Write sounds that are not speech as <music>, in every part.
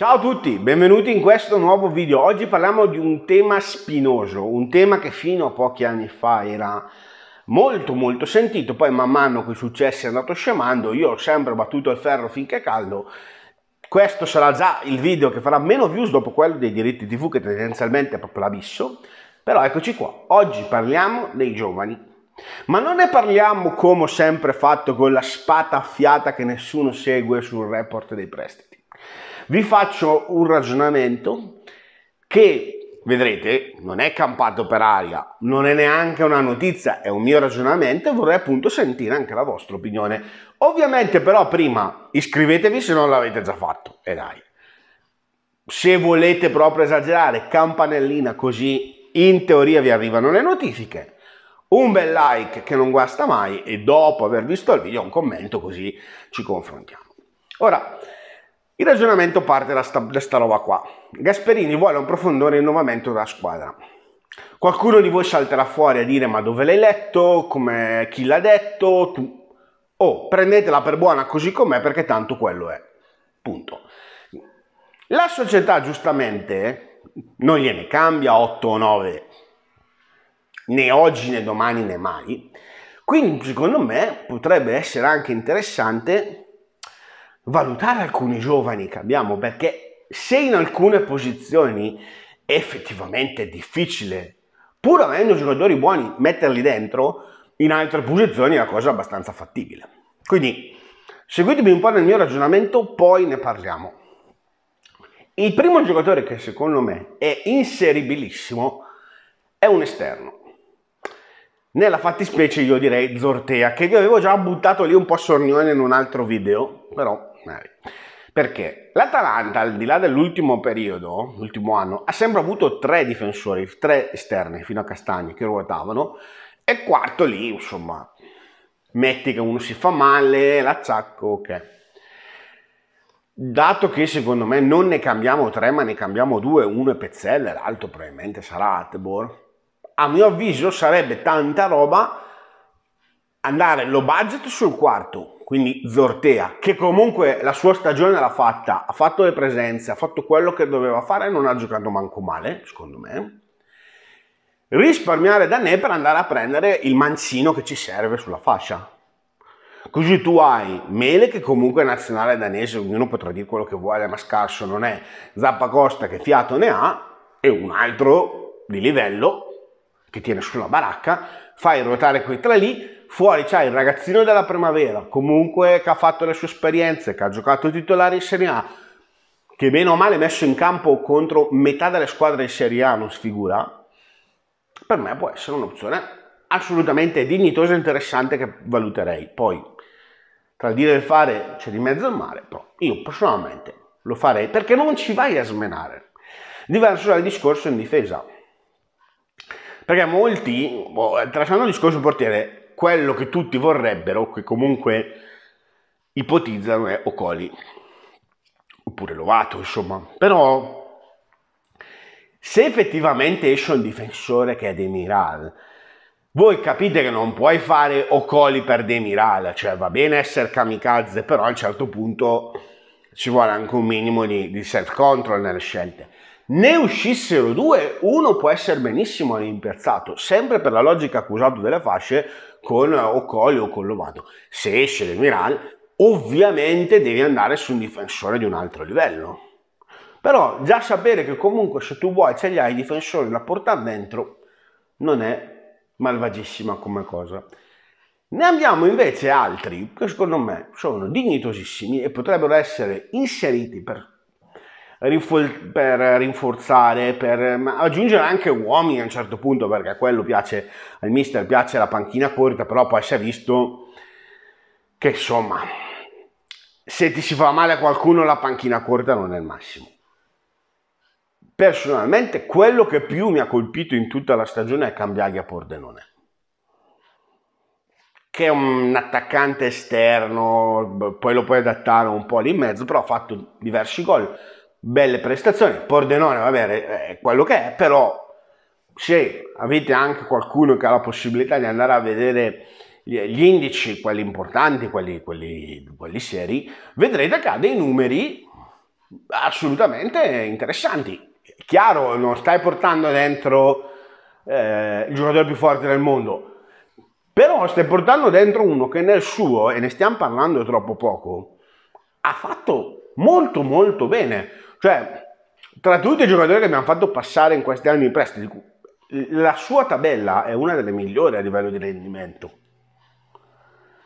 Ciao a tutti, benvenuti in questo nuovo video. Oggi parliamo di un tema spinoso, un tema che fino a pochi anni fa era molto molto sentito, poi man mano che i successi è andato scemando, io ho sempre battuto il ferro finché è caldo. Questo sarà già il video che farà meno views dopo quello dei diritti TV che tendenzialmente è proprio l'abisso. Però eccoci qua, oggi parliamo dei giovani ma non ne parliamo come ho sempre fatto con la spata affiata che nessuno segue sul report dei prestiti. Vi faccio un ragionamento che vedrete non è campato per aria, non è neanche una notizia, è un mio ragionamento e vorrei appunto sentire anche la vostra opinione. Ovviamente però prima iscrivetevi se non l'avete già fatto e dai. Se volete proprio esagerare, campanellina così in teoria vi arrivano le notifiche un bel like che non guasta mai e dopo aver visto il video un commento così ci confrontiamo. Ora, il ragionamento parte da sta, da sta roba qua. Gasperini vuole un profondo rinnovamento della squadra. Qualcuno di voi salterà fuori a dire ma dove l'hai letto, come, chi l'ha detto, tu. Oh, prendetela per buona così com'è perché tanto quello è. Punto. La società giustamente non gliene cambia 8 o 9 né oggi né domani né mai. Quindi secondo me potrebbe essere anche interessante valutare alcuni giovani che abbiamo perché se in alcune posizioni è effettivamente difficile, pur avendo giocatori buoni, metterli dentro, in altre posizioni è una cosa abbastanza fattibile. Quindi seguitemi un po' nel mio ragionamento, poi ne parliamo. Il primo giocatore che secondo me è inseribilissimo è un esterno. Nella fattispecie io direi Zortea, che vi avevo già buttato lì un po' sornione in un altro video, però perché l'Atalanta, al di là dell'ultimo periodo, l'ultimo anno, ha sempre avuto tre difensori, tre esterni fino a Castagni che ruotavano, e quarto lì, insomma, metti che uno si fa male, l'acciacco, ok. Dato che secondo me non ne cambiamo tre, ma ne cambiamo due, uno è Pezzella, l'altro probabilmente sarà Atebor, a mio avviso sarebbe tanta roba andare lo budget sul quarto, quindi Zortea, che comunque la sua stagione l'ha fatta, ha fatto le presenze, ha fatto quello che doveva fare e non ha giocato manco male, secondo me. Risparmiare Danè per andare a prendere il mancino che ci serve sulla fascia. Così tu hai Mele che comunque è nazionale danese, ognuno potrà dire quello che vuole, ma scarso non è, Zappa Costa che fiato ne ha, e un altro di livello che tiene sulla baracca, fai ruotare quei tre lì, fuori c'è il ragazzino della primavera, comunque che ha fatto le sue esperienze, che ha giocato titolare in Serie A, che bene o male è messo in campo contro metà delle squadre in Serie A, non sfigura, per me può essere un'opzione assolutamente dignitosa e interessante che valuterei. Poi, tra il dire e il fare c'è di mezzo al mare, però io personalmente lo farei perché non ci vai a smenare. Diverso dal discorso in difesa. Perché molti, boh, tracciando il discorso portiere, quello che tutti vorrebbero, che comunque ipotizzano è Ocoli, oppure Lovato, insomma. Però se effettivamente esce un difensore che è Demiral, voi capite che non puoi fare Ocoli per Demiral, cioè va bene essere kamikaze, però a un certo punto ci vuole anche un minimo di, di self-control nelle scelte ne uscissero due, uno può essere benissimo rimpiazzato, sempre per la logica accusata delle fasce con eh, Ocoli o con Lovato. Se esce del Milan, ovviamente devi andare su un difensore di un altro livello. Però già sapere che comunque se tu vuoi ce li hai i difensori da portare dentro non è malvagissima come cosa. Ne abbiamo invece altri che secondo me sono dignitosissimi e potrebbero essere inseriti per per rinforzare, per aggiungere anche uomini a un certo punto, perché quello piace al mister, piace la panchina corta, però poi si è visto che insomma, se ti si fa male a qualcuno la panchina corta non è il massimo. Personalmente quello che più mi ha colpito in tutta la stagione è Cambiaghi a Pordenone che è un attaccante esterno, poi lo puoi adattare un po' lì in mezzo, però ha fatto diversi gol belle prestazioni. Pordenone, vabbè, è quello che è, però se avete anche qualcuno che ha la possibilità di andare a vedere gli indici, quelli importanti, quelli, quelli, quelli seri, vedrete che ha dei numeri assolutamente interessanti. Chiaro, non stai portando dentro eh, il giocatore più forte del mondo, però stai portando dentro uno che nel suo, e ne stiamo parlando troppo poco, ha fatto molto molto bene. Cioè, tra tutti i giocatori che abbiamo fatto passare in questi anni in prestiti la sua tabella è una delle migliori a livello di rendimento.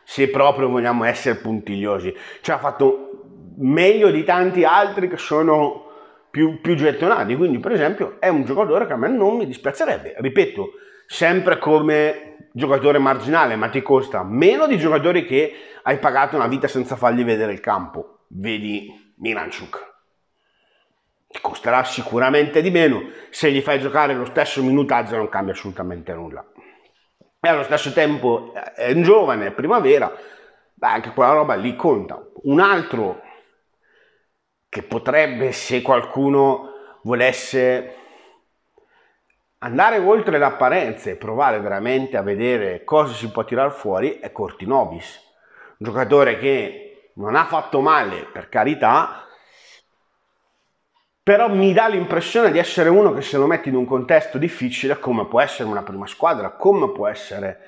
Se proprio vogliamo essere puntigliosi, cioè ha fatto meglio di tanti altri che sono più, più gettonati. Quindi, per esempio, è un giocatore che a me non mi dispiacerebbe. Ripeto, sempre come giocatore marginale, ma ti costa meno di giocatori che hai pagato una vita senza fargli vedere il campo. Vedi Miranchuk, costerà sicuramente di meno, se gli fai giocare lo stesso minutaggio non cambia assolutamente nulla. E allo stesso tempo eh, è un giovane, è primavera, beh, anche quella roba lì conta. Un altro che potrebbe, se qualcuno volesse andare oltre le apparenze e provare veramente a vedere cosa si può tirare fuori, è Cortinovis, un giocatore che non ha fatto male, per carità, però mi dà l'impressione di essere uno che se lo metti in un contesto difficile, come può essere una prima squadra, come può essere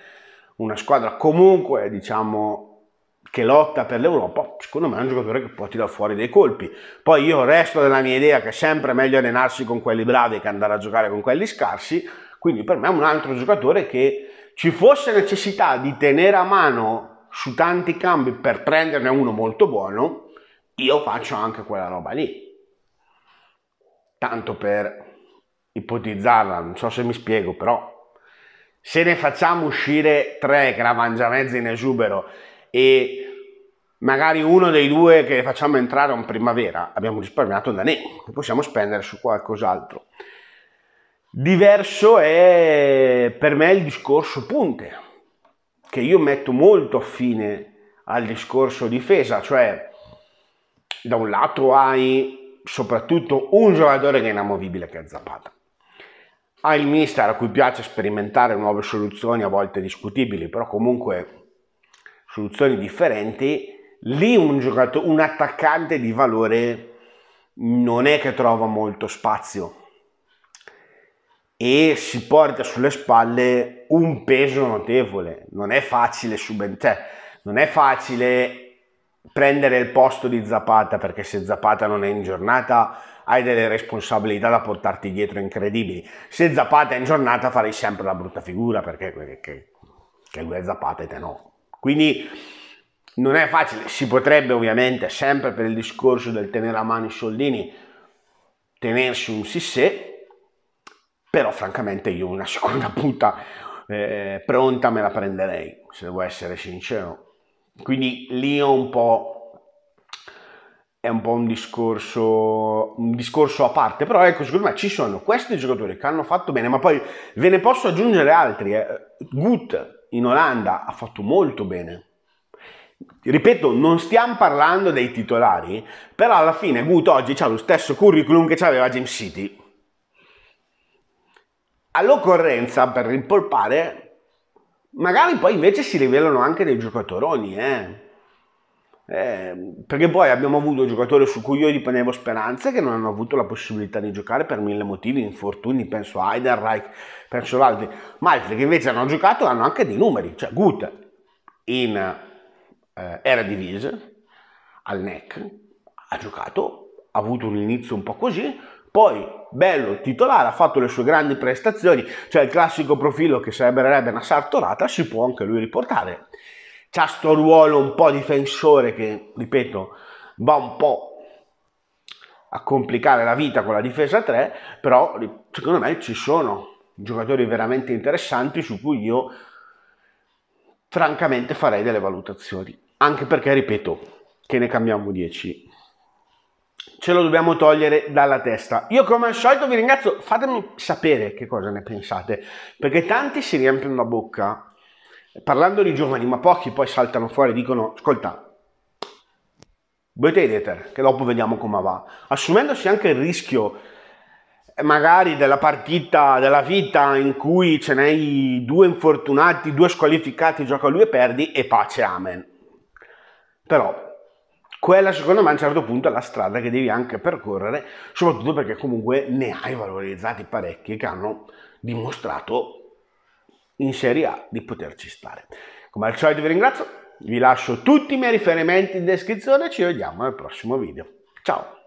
una squadra comunque, diciamo, che lotta per l'Europa, secondo me è un giocatore che può tirare fuori dei colpi. Poi io resto della mia idea che è sempre meglio allenarsi con quelli bravi che andare a giocare con quelli scarsi, quindi per me è un altro giocatore che ci fosse necessità di tenere a mano su tanti cambi per prenderne uno molto buono, io faccio anche quella roba lì tanto per ipotizzarla, non so se mi spiego, però se ne facciamo uscire tre che la mangia mezza in esubero e magari uno dei due che facciamo entrare in primavera, abbiamo risparmiato da ne possiamo spendere su qualcos'altro. Diverso è per me il discorso punte, che io metto molto affine al discorso difesa, cioè da un lato hai soprattutto un giocatore che è inamovibile che è Zapata. Ha il mister a cui piace sperimentare nuove soluzioni, a volte discutibili, però comunque soluzioni differenti. Lì un, giocatore, un attaccante di valore non è che trova molto spazio e si porta sulle spalle un peso notevole. Non è facile subentrare, cioè, non è facile prendere il posto di Zapata, perché se Zapata non è in giornata hai delle responsabilità da portarti dietro incredibili. Se Zapata è in giornata farei sempre la brutta figura, perché che, che lui è Zapata e te no. Quindi non è facile, si potrebbe ovviamente, sempre per il discorso del tenere a mano i soldini, tenersi un sì Sissé, però francamente io una <laughs> seconda punta eh, pronta me la prenderei, se devo essere sincero quindi lì ho un po' è un po' un discorso, un discorso a parte, però ecco, secondo me ci sono questi giocatori che hanno fatto bene, ma poi ve ne posso aggiungere altri. Eh. Gut in Olanda ha fatto molto bene. Ripeto, non stiamo parlando dei titolari, però alla fine Gut oggi ha lo stesso curriculum che aveva James City. All'occorrenza, per rimpolpare, Magari poi invece si rivelano anche dei giocatori, eh. Eh, perché poi abbiamo avuto giocatori su cui io riponevo speranze che non hanno avuto la possibilità di giocare per mille motivi, infortuni, penso a Heidenreich, penso ad altri, ma altri che invece hanno giocato hanno anche dei numeri, cioè Gut in eh, era divise al NEC ha giocato, ha avuto un inizio un po' così, poi bello titolare, ha fatto le sue grandi prestazioni, cioè il classico profilo che sembrerebbe una sartorata, si può anche lui riportare. C'ha sto ruolo un po' difensore che, ripeto, va un po' a complicare la vita con la difesa 3, però secondo me ci sono giocatori veramente interessanti su cui io francamente farei delle valutazioni, anche perché, ripeto, che ne cambiamo 10 ce lo dobbiamo togliere dalla testa. Io come al solito vi ringrazio, fatemi sapere che cosa ne pensate, perché tanti si riempiono la bocca eh, parlando di giovani, ma pochi poi saltano fuori e dicono, ascolta, Betedeter, che dopo vediamo come va, assumendosi anche il rischio eh, magari della partita della vita in cui ce ne hai due infortunati, due squalificati, gioca lui e perdi e pace, amen. Però quella secondo me a un certo punto è la strada che devi anche percorrere, soprattutto perché comunque ne hai valorizzati parecchi che hanno dimostrato in Serie A di poterci stare. Come al solito vi ringrazio, vi lascio tutti i miei riferimenti in descrizione e ci vediamo nel prossimo video. Ciao!